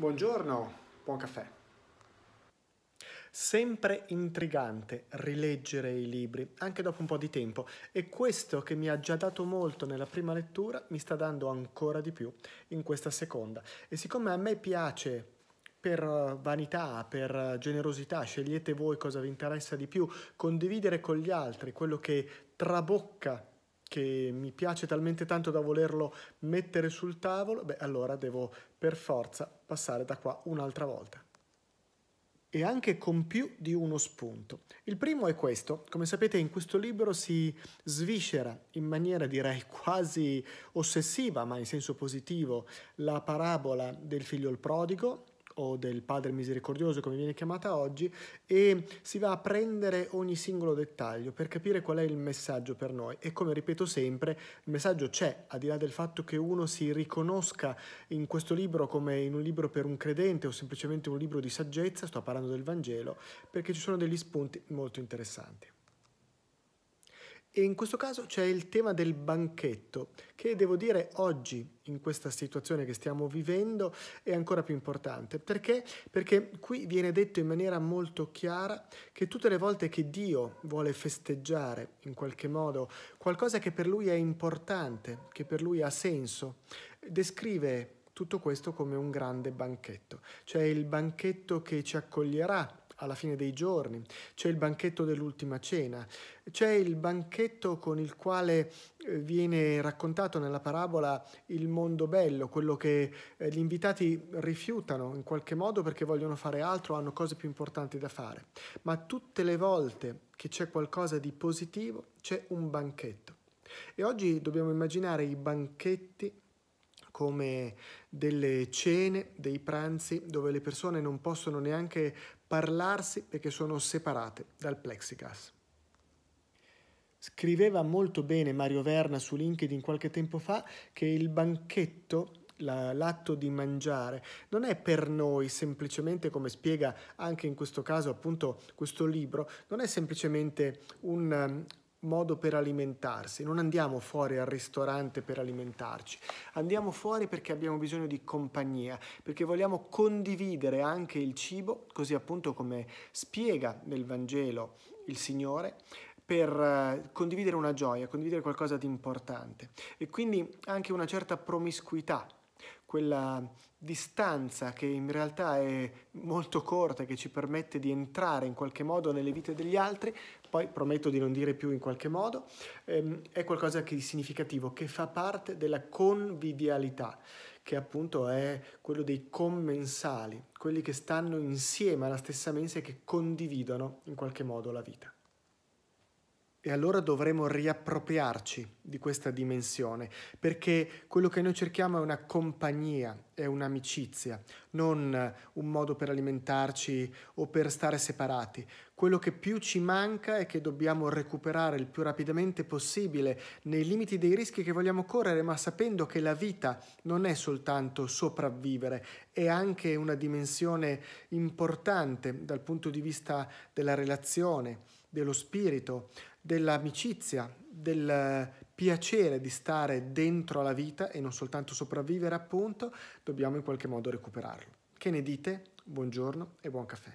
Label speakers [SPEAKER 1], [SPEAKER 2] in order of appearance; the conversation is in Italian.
[SPEAKER 1] Buongiorno, buon caffè. Sempre intrigante rileggere i libri, anche dopo un po' di tempo, e questo che mi ha già dato molto nella prima lettura mi sta dando ancora di più in questa seconda. E siccome a me piace per eh, vanità, per eh, generosità, scegliete voi cosa vi interessa di più, condividere con gli altri quello che trabocca che mi piace talmente tanto da volerlo mettere sul tavolo, beh allora devo per forza passare da qua un'altra volta e anche con più di uno spunto. Il primo è questo, come sapete in questo libro si sviscera in maniera direi quasi ossessiva, ma in senso positivo, la parabola del figlio il prodigo, o del Padre Misericordioso, come viene chiamata oggi, e si va a prendere ogni singolo dettaglio per capire qual è il messaggio per noi. E come ripeto sempre, il messaggio c'è, al di là del fatto che uno si riconosca in questo libro come in un libro per un credente o semplicemente un libro di saggezza, sto parlando del Vangelo, perché ci sono degli spunti molto interessanti. E in questo caso c'è il tema del banchetto, che devo dire oggi, in questa situazione che stiamo vivendo, è ancora più importante. Perché? Perché qui viene detto in maniera molto chiara che tutte le volte che Dio vuole festeggiare in qualche modo qualcosa che per lui è importante, che per lui ha senso, descrive tutto questo come un grande banchetto, cioè il banchetto che ci accoglierà alla fine dei giorni, c'è il banchetto dell'ultima cena, c'è il banchetto con il quale eh, viene raccontato nella parabola il mondo bello, quello che eh, gli invitati rifiutano in qualche modo perché vogliono fare altro, hanno cose più importanti da fare. Ma tutte le volte che c'è qualcosa di positivo c'è un banchetto. E oggi dobbiamo immaginare i banchetti come delle cene, dei pranzi dove le persone non possono neanche parlarsi perché sono separate dal plexiglass. Scriveva molto bene Mario Verna su LinkedIn qualche tempo fa che il banchetto l'atto di mangiare non è per noi semplicemente come spiega anche in questo caso appunto questo libro non è semplicemente un modo per alimentarsi, non andiamo fuori al ristorante per alimentarci, andiamo fuori perché abbiamo bisogno di compagnia, perché vogliamo condividere anche il cibo, così appunto come spiega nel Vangelo il Signore, per eh, condividere una gioia, condividere qualcosa di importante e quindi anche una certa promiscuità quella distanza che in realtà è molto corta, che ci permette di entrare in qualche modo nelle vite degli altri, poi prometto di non dire più in qualche modo, ehm, è qualcosa di significativo, che fa parte della convivialità, che appunto è quello dei commensali, quelli che stanno insieme alla stessa mensa e che condividono in qualche modo la vita. E allora dovremo riappropriarci di questa dimensione, perché quello che noi cerchiamo è una compagnia, è un'amicizia, non un modo per alimentarci o per stare separati. Quello che più ci manca è che dobbiamo recuperare il più rapidamente possibile, nei limiti dei rischi che vogliamo correre, ma sapendo che la vita non è soltanto sopravvivere, è anche una dimensione importante dal punto di vista della relazione, dello spirito, dell'amicizia, del piacere di stare dentro alla vita e non soltanto sopravvivere, appunto, dobbiamo in qualche modo recuperarlo. Che ne dite? Buongiorno e buon caffè.